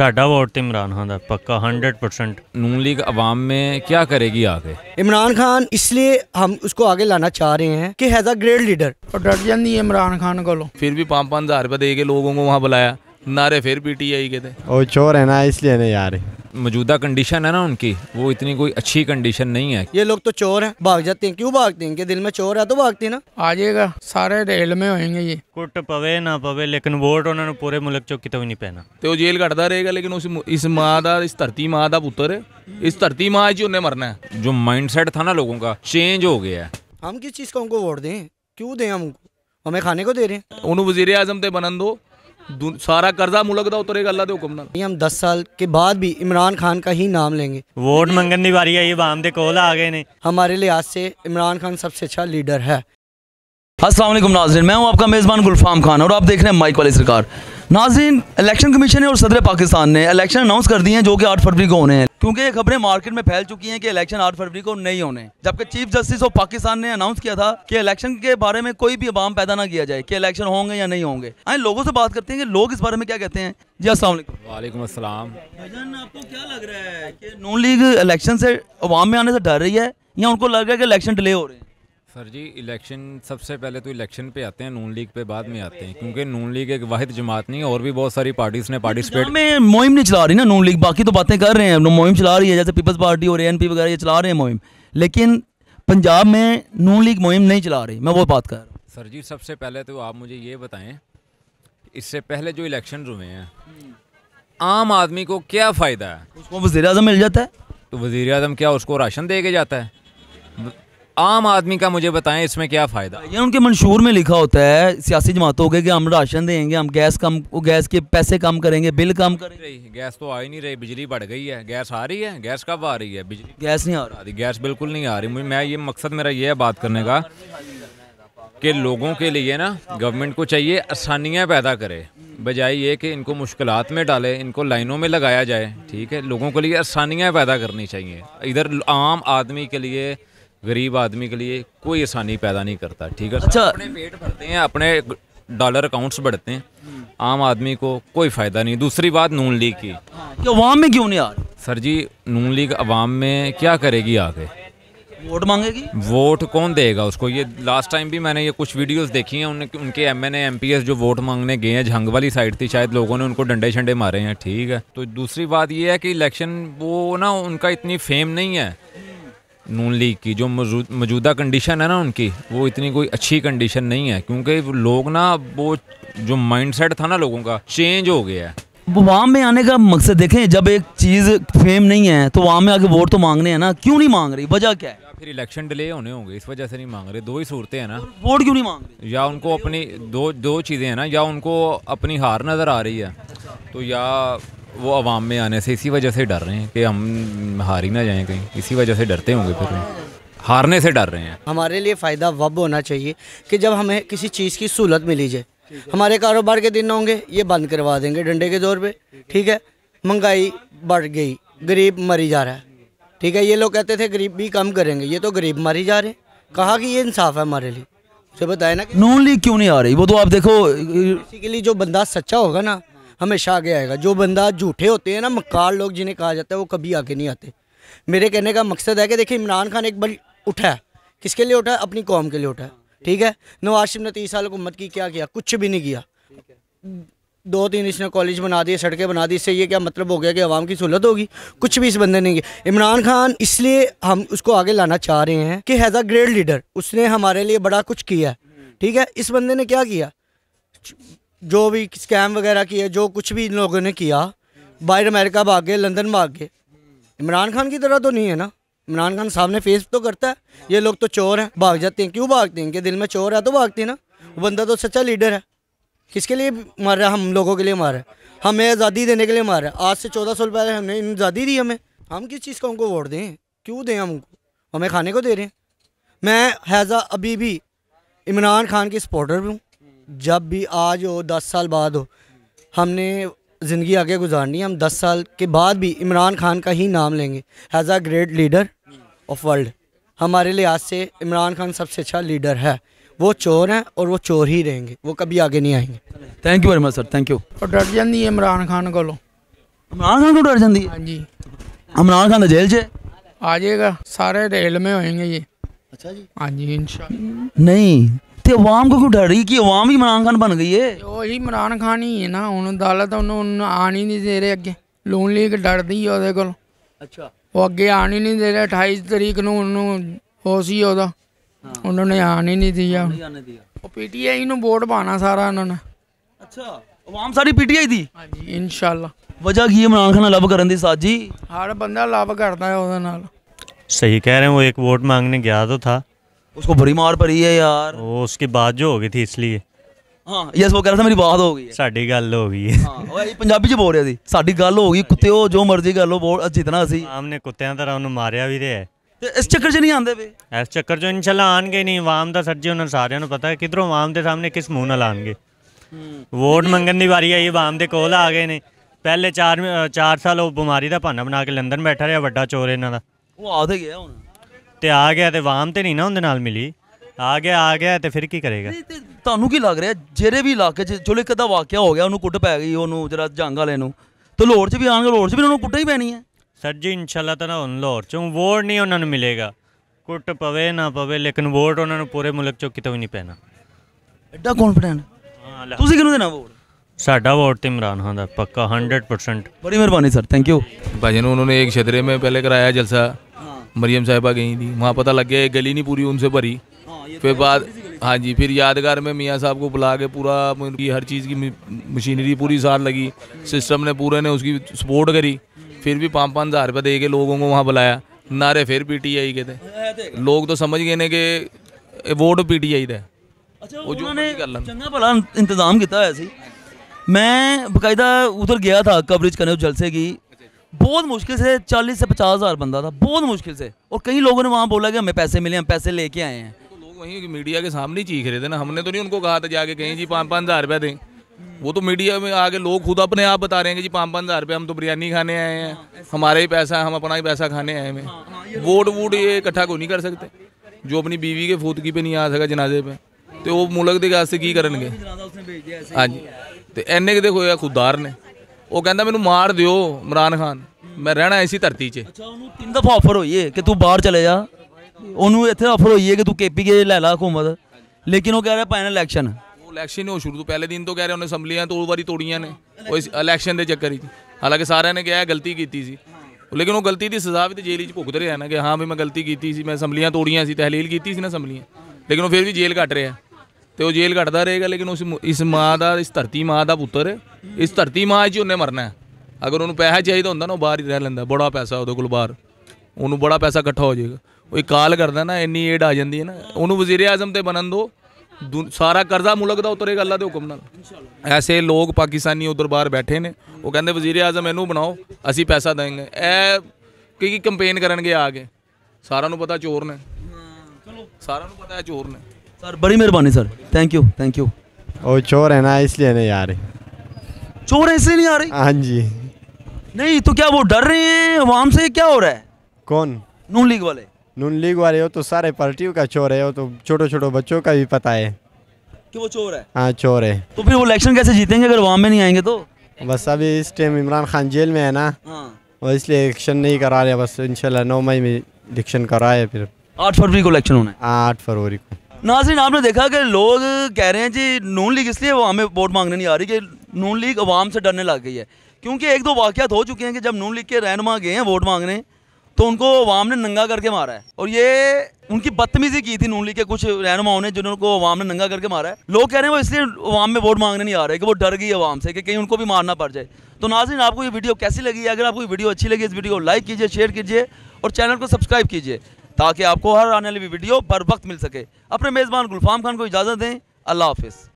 साडा वोट तो इमरान खान का पक्का हंड्रेड परसेंट नून लीग अवाम में क्या करेगी आगे इमरान खान इसलिए हम उसको आगे लाना चाह रहे हैं कि हैज़ अ ग्रेट लीडर और डट जाती है इमरान खान को फिर भी पाँच पाँच हज़ार रुपये दे के लोगों को वहाँ बुलाया नारे फिर पीटी आई के थे और चोर है ना इसलिए आ यार मौजूदा कंडीशन है ना उनकी वो इतनी कोई अच्छी कंडीशन नहीं है ये लोग तो चोर हैं भाग जाते हैं क्यों भागते हैं इनके दिल में चोर है तो भागते ना आ जाएगा सारे रेल में होएंगे ये कुट पवे ना पवे लेकिन वोट उन्होंने पूरे मुल्क चौकी तो नहीं पहना तो जेल कटता रहेगा लेकिन उस इस माँ का इस धरती माँ का पुत्र इस धरती माँ जी उन्हें मरना है जो माइंडसेट था ना लोगों का चेंज हो गया है हम किस चीज़ का उनको वोट दें क्यों दें हम हमें खाने को दे रहे हैं उन्होंने वजीर आजम तो बनन दो सारा कर्जा मुल्क का उतरेगा अल्लाह के हुक्म हम दस साल के बाद भी इमरान खान का ही नाम लेंगे वोट मंगन की बारी आई आवाम के कोल आ गए ने हमारे लिहाज से इमरान खान सबसे अच्छा लीडर है असलम नाजरन मैं हूँ आपका मेज़बान गुलफाम खान और आप देख रहे हैं माइक वाली सरकार नाजिन इलेक्शन कमीशन और सदर पाकिस्तान ने इलेक्शन अनाउंस कर दिए हैं जो कि आठ फरवरी को होने हैं क्योंकि ये खबरें मार्केट में फैल चुकी हैं कि इलेक्शन आठ फरवरी को नहीं होने जबकि चीफ जस्टिस ऑफ पाकिस्तान ने अनाउंस किया था कि इलेक्शन के बारे में कोई भी अवाम पैदा ना किया जाए कि इलेक्शन होंगे या नहीं होंगे आए हाँ, लोगों से बात करते हैं कि लोग इस बारे में क्या कहते हैं जी असल वालेकुम असलम आपको क्या लग रहा है कि नून लीग इलेक्शन से अवाम में आने से डर रही है या उनको लग रहा है कि इलेक्शन डिले हो रहे हैं सर जी इलेक्शन सबसे पहले तो इलेक्शन पे आते हैं नून लीग पे बाद में आते हैं क्योंकि नून लीग एक वाहिद जमात नहीं और भी बहुत सारी पार्टीज ने पार्टिसिपेट में मुहिम नहीं चला रही ना नून लीग बाकी तो बातें कर रहे हैं मुहिम चला रही है जैसे पीपल्स पार्टी और एनपी वगैरह ये चला रहे हैं मुहिम लेकिन पंजाब में नून लीग मुहिम नहीं चला रही मैं वो बात कर रहा हूँ सर जी सबसे पहले तो आप मुझे ये बताएं इससे पहले जो इलेक्शन हुए हैं आम आदमी को क्या फ़ायदा है उसको वजी मिल जाता है तो वजीर अजम क्या उसको राशन दे के जाता है आम आदमी का मुझे बताएं इसमें क्या फ़ायदा ये उनके मंशूर में लिखा होता है सियासी जमातों के कि हम राशन देंगे हम गैस कम गैस के पैसे कम करेंगे बिल कम करेंगे गैस तो आ ही नहीं रही बिजली बढ़ गई है गैस आ रही है गैस कब आ रही है बिजली गैस नहीं आ रही गैस बिल्कुल नहीं आ रही मैं ये मकसद मेरा ये है बात करने का कि लोगों के लिए ना गवर्नमेंट को चाहिए आसानियाँ पैदा करे बजाय ये कि इनको मुश्किल में डाले इनको लाइनों में लगाया जाए ठीक है लोगों के लिए आसानियाँ पैदा करनी चाहिए इधर आम आदमी के लिए गरीब आदमी के लिए कोई आसानी पैदा नहीं करता ठीक है अच्छा अपने पेट भरते हैं अपने डॉलर अकाउंट्स बढ़ते हैं आम आदमी को कोई फ़ायदा नहीं दूसरी बात नून लीग की अवाम में क्यों नहीं आ रही सर जी नून लीग अवाम में क्या करेगी आगे वोट मांगेगी वोट कौन देगा उसको ये लास्ट टाइम भी मैंने ये कुछ वीडियोस देखी हैं उनके उनके M N M P S जो वोट मांगने गए हैं झंग वाली साइड थी शायद लोगों ने उनको डंडे शंडे मारे हैं ठीक है तो दूसरी बात ये है कि इलेक्शन वो ना उनका इतनी फेम नहीं है नून लीग की जो मौजूदा कंडीशन है ना उनकी वो इतनी कोई अच्छी कंडीशन नहीं है क्योंकि लोग ना वो जो माइंडसेट था ना लोगों का चेंज हो गया है वाम में आने का मकसद देखें जब एक चीज़ फेम नहीं है तो वाम में आके वोट तो मांगने हैं ना क्यों नहीं मांग रही वजह क्या है या फिर इलेक्शन डिले होने होंगे इस वजह से नहीं मांग रहे दो ही सूरतें हैं ना वोट क्यों नहीं मांग रही या उनको अपनी दो दो चीज़ें हैं ना या उनको अपनी हार नज़र आ रही है तो या वो आवाम में आने से इसी वजह से डर रहे हैं कि हम हार ही ना जाएं कहीं इसी वजह से डरते होंगे फिर हारने से डर रहे हैं हमारे लिए फ़ायदा वब होना चाहिए कि जब हमें किसी चीज़ की सहूलत मिली जाए हमारे कारोबार के दिन होंगे ये बंद करवा देंगे डंडे के दौर पर ठीक है महंगाई बढ़ गई गरीब मरी जा रहा है ठीक है ये लोग कहते थे गरीब भी कम करेंगे ये तो गरीब मरी जा रहे हैं कहा कि ये इंसाफ है हमारे लिए बताया ना नून लीग क्यों नहीं आ रही वो तो आप देखो इसी के लिए जो बंदा सच्चा होगा ना हमेशा आगे आएगा जो बंदा झूठे होते हैं ना मकार लोग जिन्हें कहा जाता है वो कभी आगे नहीं आते मेरे कहने का मकसद है कि देखिए इमरान खान एक बार उठा है किसके लिए उठा है अपनी कौम के लिए उठा है ठीक है नवाज शिफ ने तीस साल हुकूमत की क्या किया कुछ भी नहीं किया दो तीन इसने कॉलेज बना दिए सड़कें बना दी इससे ये क्या मतलब हो गया कि आवाम की सहूलत होगी कुछ भी इस बंदे ने किया इमरान खान इसलिए हम उसको आगे लाना चाह रहे हैं कि हैज़ अ ग्रेट लीडर उसने हमारे लिए बड़ा कुछ किया ठीक है इस बंदे ने क्या किया जो भी स्कैम वगैरह किए जो कुछ भी इन लोगों ने किया बाहर अमेरिका भाग गए लंदन भाग गए इमरान खान की तरह तो नहीं है ना इमरान खान सामने फेस तो करता है ये लोग तो चोर हैं भाग जाते हैं क्यों भागते हैं कि दिल में चोर है तो भागते हैं ना वो बंदा तो सच्चा लीडर है किसके लिए मार रहा है हम लोगों के लिए मार रहा है हमें आज़ादी देने के लिए मार रहा है आज से चौदह साल पहले हमने आज़ादी दी हमें हम किस चीज़ का उनको वोट दें क्यों दें हम उनको हमें खाने को दे रहे हैं मैं हैज़ा अभी भी इमरान खान की सपोर्टर भी हूँ जब भी आज हो दस साल बाद हो हमने ज़िंदगी आगे गुजारनी है हम दस साल के बाद भी इमरान खान का ही नाम लेंगे as a great leader of world हमारे लिहाज से इमरान खान सबसे अच्छा लीडर है वो चोर हैं और वो चोर ही रहेंगे वो कभी आगे नहीं आएंगे thank you very much sir thank you और डर जाती है इमरान खान को इमरान खान को डर जाती है हाँ जी इमरान खान तो जेल से आ जाएगा सारे रेल में होएंगे ये अच्छा जी हाँ जी इन नहीं ਤੇ ਆਵਾਮ ਕੋ क्यों डर रही ਹੀ आवाम ही इमरान खान बन गई ਉਹੀ ਇਮਰਾਨ ਖਾਨ ਹੀ ਹੈ ਨਾ ਹੁਣ ਅਦਾਲਤ ਉਹਨੂੰ ਆਣ ਹੀ ਨਹੀਂ ਦੇ ਰਹੇ ਅੱਗੇ ਲੋਨ ਲੀਗ ਡਰਦੀ ਆ ਉਹਦੇ ਕੋਲ ਅੱਛਾ ਉਹ ਅੱਗੇ ਆਣ ਹੀ ਨਹੀਂ ਦੇ ਰਿਹਾ 28 ਤਰੀਕ ਨੂੰ ਉਹਨੂੰ ਹੋ ਸੀ ਉਹਦਾ ਉਹਨਾਂ ਨੇ ਆਣ ਹੀ ਨਹੀਂ ਦਿੱਤੀ ਆ ਉਹ ਪੀਟੀਆਈ ਨੂੰ ਵੋਟ ਪਾਣਾ ਸਾਰਾ ਉਹਨਾਂ ਨੇ ਅੱਛਾ ਆਵਾਮ ਸਾਰੀ ਪੀਟੀਆਈ ਦੀ ਹਾਂਜੀ ਇਨਸ਼ਾਅੱਲਾ ਵਜਾ ਕੀ ਇਮਰਾਨ ਖਾਨ खान ਕਰਨ ਦੀ ਸਾਜੀ ਹਰ ਬੰਦਾ हर ਕਰਦਾ ਹੈ ਉਹਦੇ ਨਾਲ ਸਹੀ ਕਹਿ ਰਹੇ ਹੋ ਇੱਕ ਵੋਟ ਮੰਗਨੇ ਗਿਆ ਤਾਂ ਥਾ उसको बुरी मार पड़ी है यार वो उसकी बात जो हो गई थी इसलिए ਹਾਂ ਯਸ ਉਹ ਕਹਿ ਰਿਹਾ ਮੇਰੀ ਬਾਤ ਹੋ ਗਈ ਹੈ ਸਾਡੀ ਗੱਲ ਹੋ ਗਈ ਹੈ ਹਾਂ ਉਹ ਪੰਜਾਬੀ ਚ ਬੋਲ ਰਿਹਾ ਸੀ ਸਾਡੀ ਗੱਲ ਹੋ ਗਈ ਕੁੱਤਿਓ ਜੋ ਮਰਜ਼ੀ ਕਰ ਲੋ ਬੋਲ ਜਿਤਨਾ ਅਸੀਂ ਆਮਨੇ ਕੁੱਤਿਆਂ ਤਰ੍ਹਾਂ ਉਹਨੂੰ ਮਾਰਿਆ ਵੀ ਤੇ ਹੈ ਇਸ ਚੱਕਰ 'ਚ ਨਹੀਂ ਆਂਦੇ ਵੇ ਇਸ ਚੱਕਰ 'ਚ ਇਨਸ਼ਾਅੱਲਾ ਆਣਗੇ ਨਹੀਂ ਆਵਾਮ ਦਾ ਸੱਜੇ ਉਹਨਾਂ ਸਾਰਿਆਂ ਨੂੰ ਪਤਾ ਹੈ ਕਿਧਰੋਂ ਆਵਾਮ ਦੇ ਸਾਹਮਣੇ ਕਿਸ ਮੂੰਹ ਨਾਲ ਆਣਗੇ ਵੋਟ ਮੰਗਣ ਦੀ ਵਾਰੀ ਆਈ ਆਵਾਮ ਦੇ ਕੋਲ ਆ ਗਏ ਨੇ ਪਹਿਲੇ 4 4 ਸਾਲ ਉਹ ਬਿਮਾਰੀ ਦਾ ਬਹਾਨਾ ਬਣਾ ਕੇ ਲੰਡਨ ਬੈਠਾ ਰਿਹਾ ਵੱਡਾ ਚੋਰ ਇਹਨਾਂ ਦਾ ਉਹ ਆਉਦੇ ਗਿਆ ਹੁਣ ਤੇ ਆ ਗਿਆ ਤੇ ਵਾਮ ਤੇ ਨਹੀਂ ਨਾ ਉਹਦੇ ਨਾਲ ਮਿਲੀ ਆ ਗਿਆ ਆ ਗਿਆ ਤੇ ਫਿਰ ਕੀ ਕਰੇਗਾ ਤੁਹਾਨੂੰ ਕੀ ਲੱਗ ਰਿਹਾ ਜਿਹੜੇ ਵੀ ਇਲਾਕੇ 'ਚ ਚਲੋ ਇੱਕ ਵਾਕਿਆ ਹੋ ਗਿਆ ਉਹਨੂੰ ਕੁੱਟ ਪੈ ਗਈ ਉਹਨੂੰ ਜਰਾ ਜੰਗ ਵਾਲੇ ਨੂੰ ਤੇ ਲਾਹੌਰ 'ਚ ਵੀ ਆਣਗੇ ਲਾਹੌਰ 'ਚ ਵੀ ਉਹਨੂੰ ਕੁੱਟਾ ਹੀ ਪੈਣੀ ਹੈ ਸਰ ਜੀ ਇਨਸ਼ਾਅੱਲਾ ਤਾਂ ਹੁਣ ਲਾਹੌਰ ਚੋਂ ਵੋਟ ਨਹੀਂ ਉਹਨਾਂ ਨੂੰ ਮਿਲੇਗਾ ਕੁੱਟ ਪਵੇ ਨਾ ਪਵੇ ਲੇਕਿਨ ਵੋਟ ਉਹਨਾਂ ਨੂੰ ਪੂਰੇ ਮੁਲਕ ਚੋਂ ਕਿਤੇ ਵੀ ਨਹੀਂ ਪੈਣਾ ਐਡਾ ਕੌਨਫੀਡੈਂਟ ਹਾਂ ਤੁਸੀਂ ਕਿਹਨੂੰ ਦੇਣਾ ਵੋਟ ਸਾਡਾ ਵੋਟ ਤੇ ਇਮਰਾਨ ਖਾਨ ਦਾ ਪੱਕਾ 100% ਬੜੀ ਮਿਹਰਬਾਨੀ ਥੈਂਕ ਯੂ ਭਾਈ ਜੀ ਨੂੰ ਉਹਨਾਂ ਨੇ ਇੱਕ क्षेत्र ਮੇ ਪਹਿਲੇ ਕਰਾਇਆ ਜਲਸਾ मरियम साहिबा गई थी वहाँ पता लग गया गली नहीं पूरी उनसे भरी हाँ, तो फिर बाद हाँ जी फिर यादगार में मियाँ साहब को बुला के पूरा उनकी हर चीज़ की मशीनरी पूरी साथ लगी सिस्टम ने पूरे ने उसकी सपोर्ट करी फिर भी पाँच पाँच हज़ार रुपये दे के लोगों को वहाँ बुलाया नारे फिर पी टी आई के थे लोग तो समझ गए ने कि वोट पी टी आई थे अच्छा चंगा भला इंतज़ाम किया मैं बकायदा उधर गया था कवरेज करने जलसे की बहुत मुश्किल से चालीस से पचास हज़ार बंदा था बहुत मुश्किल से और कई लोगों ने वहाँ बोला कि हमें पैसे मिले हम पैसे लेके आए हैं तो लोग वहीं मीडिया के सामने चीख रहे थे ना हमने तो नहीं उनको कहा था जाके कहीं जी पाँच पाँच हज़ार रुपया दें वो तो मीडिया में आगे लोग खुद अपने आप बता रहे हैं कि जी पाँच पाँच हज़ार रुपये हम तो बिरयानी खाने आए हैं हमारा ही पैसा है हम अपना ही पैसा खाने आए हैं हाँ, हाँ, वोट वोट ये इकट्ठा क्यों नहीं कर सकते जो अपनी बीवी के फूतकी पे नहीं आ सका जनाजे पे तो वो मुलक के करे हाँ जी तो इन्ने के देखो यार खुददार ने ਉਹ ਕਹਿੰਦਾ ਮੈਨੂੰ ਮਾਰ ਦਿਓ ਇਮਰਾਨ ਖਾਨ ਮੈਂ ਰਹਿਣਾ ਐਸੀ ਧਰਤੀ 'ਚ ਅੱਛਾ ਉਹਨੂੰ ਤਿੰਨ ਦਫਾ ਆਫਰ ਹੋਈ ਏ ਕਿ ਤੂੰ ਬਾਹਰ ਚਲੇ ਜਾ ਉਹਨੂੰ ਇੱਥੇ ਆਫਰ ਹੋਈ ਏ ਕਿ ਤੂੰ ਕੇਪੀ ਕੇ ਲੈ ਹਕੂਮਤ ਲੇਕਿਨ ਉਹ ਕਹਿ ਰਿਹਾ ਪਾਇਨਲ ਇਲੈਕਸ਼ਨ ਉਹ ਇਲੈਕਸ਼ਨ ਹੀ ਉਹ ਸ਼ੁਰੂ ਤੋਂ ਪਹਿਲੇ ਦਿਨ ਤੋਂ ਕਹਿ ਰਿਹਾ ਉਹਨੇ ਅਸੈਂਬਲੀਆਂ ਤੋਂ ਵਾਰੀ ਤੋੜੀਆਂ ਨੇ ਉਹ ਇਲੈਕਸ਼ਨ ਦੇ ਚੱਕਰ ਵਿੱਚ ਹਾਲਾਂਕਿ ਸਾਰਿਆਂ ਨੇ ਕਿਹਾ ਗਲਤੀ ਕੀਤੀ ਸੀ ਲੇਕਿਨ ਉਹ ਗਲਤੀ ਦੀ ਸਜ਼ਾ ਵੀ ਤੇ ਜੇਲ੍ਹ ਵਿੱਚ ਭੁਗਤ ਰਿਹਾ ਨਾ ਕਿ ਹਾਂ ਵੀ ਮੈਂ ਗਲਤੀ ਕੀਤੀ ਸੀ ਮੈਂ ਅਸੈਂਬਲੀਆਂ ਤੋੜੀਆਂ ਸੀ ਤਹਿਲੀਲ ਕੀਤੀ ਸੀ ਨਾ ਅਸੈਂਬਲੀਆਂ ਲੇਕਿਨ ਉਹ ਫਿਰ ਵੀ ਜੇਲ੍ਹ ਕੱਟ ਰਿਹਾ ਤੇ ਉਹ ਜੇਲ੍ਹ ਘਟਦਾ ਰਹੇਗਾ ਲੇਕਿਨ ਉਸ ਇਸ ਮਾਂ ਦਾ ਇਸ ਧਰਤੀ ਮਾਂ ਦਾ ਪੁੱਤਰ ਇਸ ਧਰਤੀ ਮਾਂ 'ਚ ਉਹਨੇ ਮਰਨਾ ਹੈ ਅਗਰ ਉਹਨੂੰ ਪੈਸਾ ਚਾਹੀਦਾ ਹੁੰਦਾ ਨਾ ਉਹ ਬਾਹਰ ਹੀ ਰਹਿ ਲੈਂਦਾ ਬੜਾ ਪੈਸਾ ਉਹਦੇ ਕੋਲ ਬਾਹਰ ਉਹਨੂੰ ਬੜਾ ਪੈਸਾ ਇਕੱਠਾ ਹੋ ਜਾਏਗਾ ਉਹ ਕਾਲ ਕਰਦਾ ਨਾ ਇੰਨੀ ਏਡ ਆ ਜਾਂਦੀ ਹੈ ਨਾ ਉਹਨੂੰ ਵਜ਼ੀਰ ਆਜ਼ਮ ਤੇ ਬਣਨ ਦੋ ਸਾਰਾ ਕਰਜ਼ਾ ਮੁਲਕ ਦਾ ਉਤਰੇਗਾ ਅੱਲਾ ਦੇ ਹੁਕਮ ਨਾਲ ਐਸੇ ਲੋਕ ਪਾਕਿਸਤਾਨੀ ਉਧਰ ਬਾਹਰ ਬੈਠੇ ਨੇ ਉਹ ਕਹਿੰਦੇ ਵਜ਼ੀਰ ਆਜ਼ਮ ਇਹਨੂੰ ਬਣਾਓ ਅਸੀਂ ਪੈਸਾ ਦੇਵਾਂਗੇ ਇਹ ਕੀ ਕੀ ਕੰਪੇਨ ਕਰਨਗੇ ਆ ਕੇ ਸਾਰਿਆਂ ਨੂੰ ਪਤਾ ਚੋਰ ਨੇ ਚਲੋ ਸਾਰਿਆਂ ਨੂੰ ਪਤਾ ਹੈ ਚੋਰ ਨੇ सर बड़ी मेहरबानी sir thank you thank you ओ चोर है ना इसलिए नहीं आ रही चोर इसलिए नहीं आ रही हाँ जी नहीं तो क्या वो डर रहे हैं वहां से क्या हो रहा है कौन नून लीग वाले नून लीग वाले हो तो सारे पार्टियों का चोर है तो छोटे छोटे बच्चों का भी पता है कि वो चोर है हाँ चोर है तो फिर वो इलेक्शन कैसे जीतेंगे अगर वहाँ में नहीं आएंगे तो बस अभी इस टाइम इमरान खान जेल में है ना हाँ। वो इसलिए इलेक्शन नहीं करा रहे बस इनशाला नौ मई में इलेक्शन कराए फिर आठ फरवरी को इलेक्शन होना है हाँ, आठ फरवरी को नाजरीन आपने देखा कि लोग कह रहे हैं जी नून लीग इसलिए वो हमें वोट मांगने नहीं आ रही कि नून लीग अवाम से डरने लग गई है क्योंकि एक दो वाक़ात हो चुके हैं कि जब नून लीग के रहनमा गए हैं वोट मांगने तो उनको अवाम ने नंगा करके मारा है और ये उनकी बदतमीजी की थी नून लीग के कुछ रहनुमाओं ने जिनको अवाम ने नंगा करके मारा है लोग कह रहे हैं वो इसलिए अवाम में वोट मांगने नहीं आ रहे कि वो डर गई अवाम से कि कहीं उनको भी मारना पड़ जाए तो नाजरीन आपको ये वीडियो कैसी लगी अगर आपको ये वीडियो अच्छी लगी इस वीडियो को लाइक कीजिए शेयर कीजिए और चैनल को सब्सक्राइब कीजिए ताकि आपको हर आने वाली वीडियो बर वक्त मिल सके अपने मेज़बान गुलफाम खान को इजाज़त दें अल्लाह हाफिज़